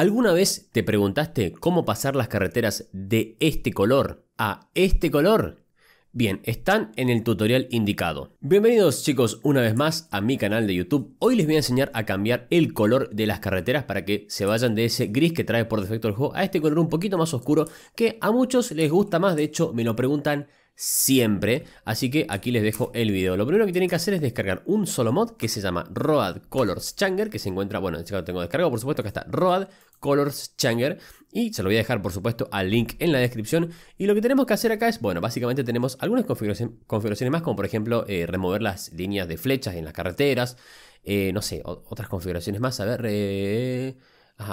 ¿Alguna vez te preguntaste cómo pasar las carreteras de este color a este color? Bien, están en el tutorial indicado. Bienvenidos chicos una vez más a mi canal de YouTube. Hoy les voy a enseñar a cambiar el color de las carreteras para que se vayan de ese gris que trae por defecto el juego a este color un poquito más oscuro que a muchos les gusta más. De hecho, me lo preguntan siempre. Así que aquí les dejo el video. Lo primero que tienen que hacer es descargar un solo mod que se llama Road Colors Changer, que se encuentra, bueno, en este tengo descargado, por supuesto, que está Road Colors Changer. Y se lo voy a dejar, por supuesto, al link en la descripción. Y lo que tenemos que hacer acá es, bueno, básicamente tenemos algunas configuraciones, más, como por ejemplo eh, remover las líneas de flechas en las carreteras. Eh, no sé, otras configuraciones más. A ver... Eh,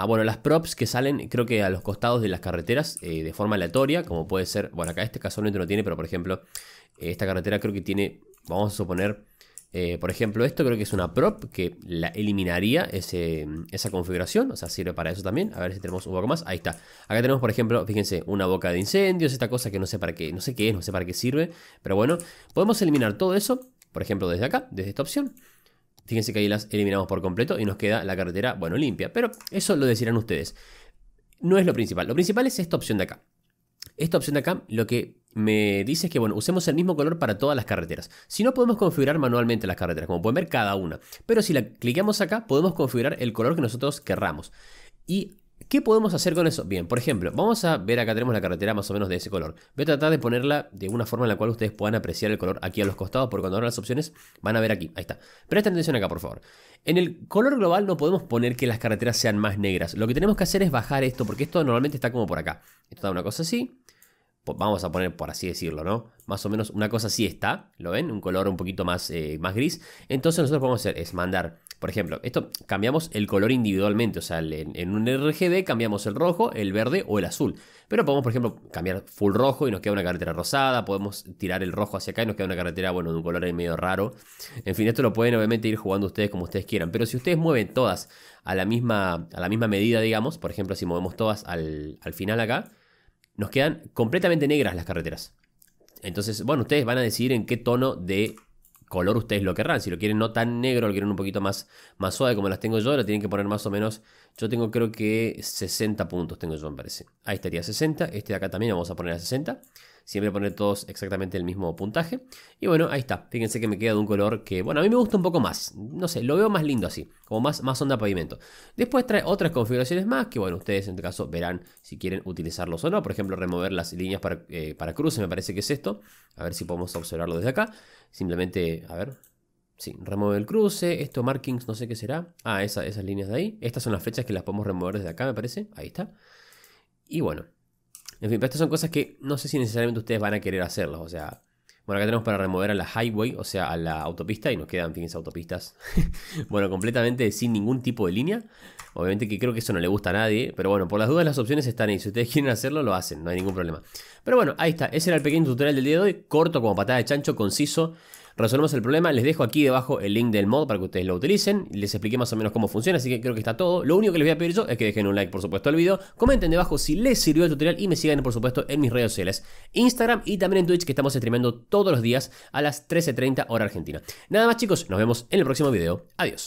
bueno, las props que salen creo que a los costados de las carreteras eh, de forma aleatoria, como puede ser, bueno, acá este caso no tiene, pero por ejemplo, eh, esta carretera creo que tiene, vamos a suponer, eh, por ejemplo, esto creo que es una prop que la eliminaría ese, esa configuración, o sea, sirve para eso también, a ver si tenemos un poco más, ahí está. Acá tenemos, por ejemplo, fíjense, una boca de incendios, esta cosa que no sé para qué, no sé qué es, no sé para qué sirve, pero bueno, podemos eliminar todo eso, por ejemplo, desde acá, desde esta opción. Fíjense que ahí las eliminamos por completo y nos queda la carretera, bueno, limpia. Pero eso lo decirán ustedes. No es lo principal. Lo principal es esta opción de acá. Esta opción de acá lo que me dice es que, bueno, usemos el mismo color para todas las carreteras. Si no, podemos configurar manualmente las carreteras, como pueden ver, cada una. Pero si la clicamos acá, podemos configurar el color que nosotros querramos. Y ¿Qué podemos hacer con eso? Bien, por ejemplo, vamos a ver acá tenemos la carretera más o menos de ese color. Voy a tratar de ponerla de una forma en la cual ustedes puedan apreciar el color aquí a los costados, porque cuando abran las opciones van a ver aquí. Ahí está. Presten atención acá, por favor. En el color global no podemos poner que las carreteras sean más negras. Lo que tenemos que hacer es bajar esto, porque esto normalmente está como por acá. Esto da una cosa así. Vamos a poner, por así decirlo, ¿no? Más o menos una cosa así está. ¿Lo ven? Un color un poquito más, eh, más gris. Entonces nosotros podemos hacer es mandar por ejemplo, esto cambiamos el color individualmente, o sea, en, un RGB cambiamos el rojo, el verde o el azul. Pero podemos, por ejemplo, cambiar full rojo y nos queda una carretera rosada, podemos tirar el rojo hacia acá y nos queda una carretera, bueno, de un color medio raro. En fin, esto lo pueden obviamente ir jugando ustedes como ustedes quieran, pero si ustedes mueven todas a la misma, a la misma medida, digamos, por ejemplo, si movemos todas al, al final acá, nos quedan completamente negras las carreteras. Entonces, bueno, ustedes van a decidir en qué tono de color ustedes lo querrán. Si lo quieren no tan negro, lo quieren un poquito más, más suave como las tengo yo, lo tienen que poner más o menos. Yo tengo creo que 60 puntos, tengo yo, me parece. Ahí estaría 60. Este de acá también vamos a poner a 60 siempre poner todos exactamente el mismo puntaje. Y bueno, ahí está. Fíjense que me queda de un color que, bueno, a mí me gusta un poco más. No sé, lo veo más lindo así, como más, más onda pavimento. Después trae otras configuraciones más que, bueno, ustedes en este caso verán si quieren utilizarlos o no. Por ejemplo, remover las líneas para, eh, para cruce, me parece que es esto. A ver si podemos observarlo desde acá. Simplemente, a ver, Sí, remueve el cruce, esto markings no sé qué será. Ah, esa, esas líneas de ahí. Estas son las flechas que las podemos remover desde acá, me parece. Ahí está. Y bueno, en fin, pero estas son cosas que no sé si necesariamente ustedes van a querer hacerlas. O sea, bueno, acá tenemos para remover a la highway, o sea, a la autopista, y nos quedan, fíjense, autopistas. bueno, completamente sin ningún tipo de línea. Obviamente que creo que eso no le gusta a nadie, pero bueno, por las dudas las opciones están ahí. Si ustedes quieren hacerlo, lo hacen, no hay ningún problema. Pero bueno, ahí está. Ese era el pequeño tutorial del día de hoy, corto como patada de chancho, conciso. Resolvemos el problema, les dejo aquí debajo el link del mod para que ustedes lo utilicen, les expliqué más o menos cómo funciona, así que creo que está todo. Lo único que les voy a pedir yo es que dejen un like por supuesto al video, comenten debajo si les sirvió el tutorial y me sigan por supuesto en mis redes sociales, Instagram y también en Twitch que estamos streamando todos los días a las 13.30 hora argentina. Nada más chicos, nos vemos en el próximo video. Adiós.